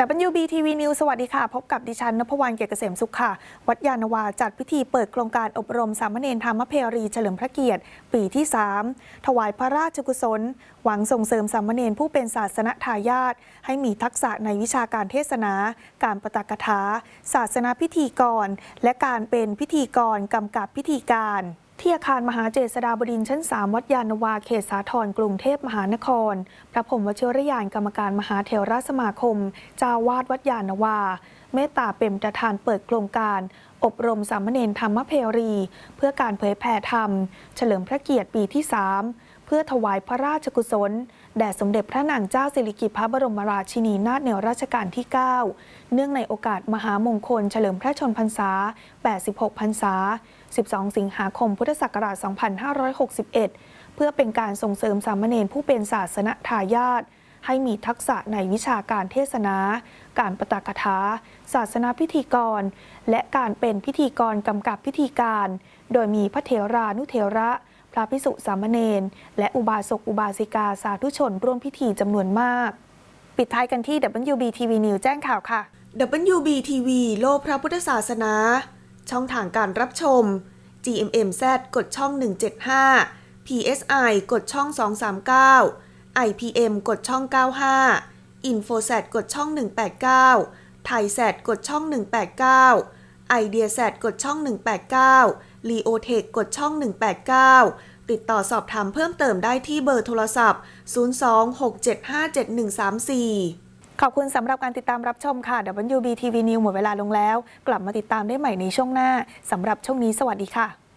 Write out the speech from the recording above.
แ WB TV News สวัสดีค่ะ พบกับดิฉันนพวรรณเกียรติเกษมสุขค่ะ วัดยานวาจัดพิธีเปิดโครงการอบรมสามเณรธรรมเพรีเฉลิมพระเกียรติ ปีที่ 3 ถวายพระราชกุศล หวังส่งเสริมสามเณรผู้เป็นศาสนทายาทให้มีทักษะในวิชาการเทศนา การประตักถาศาสนาพิธีกร และการเป็นพิธีกรกำกับพิธีการที่อาคารมหาเจษฎาบดินชั้น 3 วัดยานวา เขตสาทรกรุงเทพมหานคร พระผมวชิรยานกรรมการมหาเถรสมาคมเจ้าวาดวัดยานวาเมตตาเป็นประธานเปิดโครงการอบรมสามเณรธรรมเพรี เพื่อการเผยแผ่ธรรมเฉลิมพระเกียรติปีที่มเพื่อถวายพระราชกุศลแด่สมเด็จพระนางเจ้าสิริกิติ์พระบรมราชินีนาถในรัชกาลที่9เนื่องในโอกาสมหามงคลเฉลิมพระชนพรรษา 86พรรษา 12 สิงหาคมพุทธศักราช 2561 เพื่อเป็นการส่งเสริมสามเณรผู้เป็นศาสนทายาทให้มีทักษะในวิชาการเทศนา การประตากถา ศาสนาพิธีกร และการเป็นพิธีกรกำกับพิธีการ โดยมีพระเถรานุเถระ พระพิสุสามเณร และอุบาสกอุบาสิกา สาธุชนร่วมพิธีจำนวนมาก ปิดท้ายกันที่ WBTV News แจ้งข่าวค่ะ WBTV โลกพระพุทธศาสนา ช่องทางการรับชม GMMZ กดช่อง 175 PSI กดช่อง 239 IPM กดช่อง 95 InfoSat กดช่อง 189 t h a i s a t กดช่อง 189 i d e a s a t กดช่อง 189 l e o t e c h กดช่อง 189 ติดต่อสอบถามเพิ่มเติมได้ที่เบอร์โทรศัพท์ 026757134 ขอบคุณสำหรับการติดตามรับชมค่ะ WBTV News หมดเวลาลงแล้ว กลับมาติดตามได้ใหม่ในช่วงหน้า สำหรับช่วงนี้สวัสดีค่ะ